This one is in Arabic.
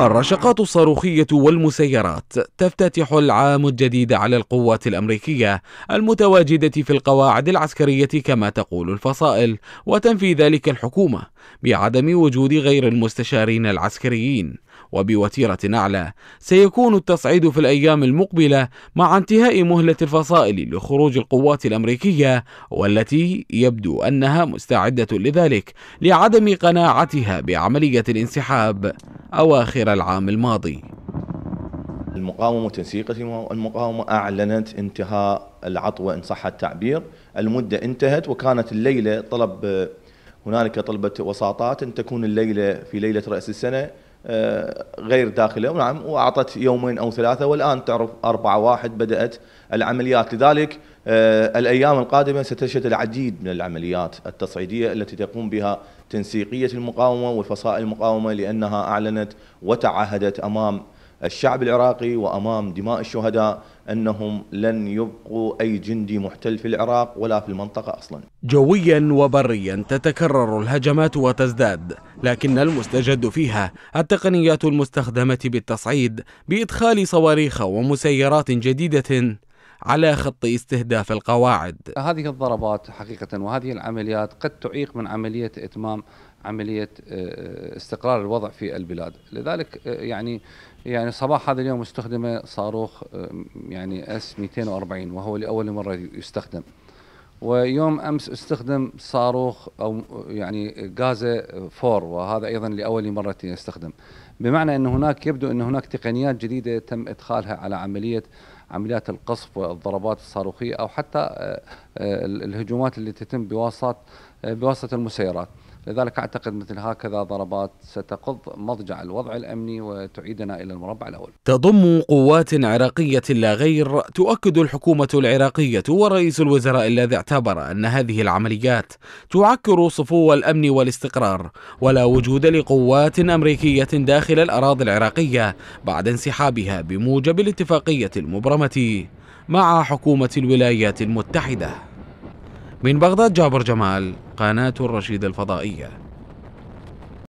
الرشقات الصاروخية والمسيرات تفتتح العام الجديد على القوات الأمريكية المتواجدة في القواعد العسكرية كما تقول الفصائل وتنفي ذلك الحكومة بعدم وجود غير المستشارين العسكريين وبوتيرة أعلى سيكون التصعيد في الأيام المقبلة مع انتهاء مهلة الفصائل لخروج القوات الأمريكية والتي يبدو أنها مستعدة لذلك لعدم قناعتها بعملية الانسحاب أواخر العام الماضي المقاومة وتنسيق المقاومة أعلنت انتهاء العطوة إن صح التعبير المدة انتهت وكانت الليلة طلب هنالك طلبت وساطات أن تكون الليلة في ليلة رأس السنة آه، غير داخلة ونعم وأعطت يومين أو ثلاثة والآن تعرف أربعة واحد بدأت العمليات لذلك آه، الأيام القادمة ستشهد العديد من العمليات التصعيدية التي تقوم بها تنسيقية المقاومة وفصائل المقاومة لأنها أعلنت وتعهدت أمام الشعب العراقي وأمام دماء الشهداء أنهم لن يبقوا أي جندي محتل في العراق ولا في المنطقة أصلا جويا وبريا تتكرر الهجمات وتزداد لكن المستجد فيها التقنيات المستخدمة بالتصعيد بإدخال صواريخ ومسيرات جديدة على خط استهداف القواعد هذه الضربات حقيقة وهذه العمليات قد تعيق من عملية إتمام عملية آه، آه، استقرار الوضع في البلاد لذلك آه، يعني يعني صباح هذا اليوم استخدم صاروخ يعني اس 240 وهو لأول مرة يستخدم ويوم امس استخدم صاروخ او يعني غازه فور وهذا ايضا لاول مره يستخدم بمعنى ان هناك يبدو ان هناك تقنيات جديده تم ادخالها على عمليه عمليات القصف والضربات الصاروخيه او حتى آه، آه، الهجومات التي تتم بواسطه آه، بواسطه المسيرات. لذلك أعتقد مثل هكذا ضربات ستقض مضجع الوضع الأمني وتعيدنا إلى المربع الأول تضم قوات عراقية لا غير تؤكد الحكومة العراقية ورئيس الوزراء الذي اعتبر أن هذه العمليات تعكر صفو الأمن والاستقرار ولا وجود لقوات أمريكية داخل الأراضي العراقية بعد انسحابها بموجب الاتفاقية المبرمة مع حكومة الولايات المتحدة من بغداد جابر جمال قناة الرشيد الفضائية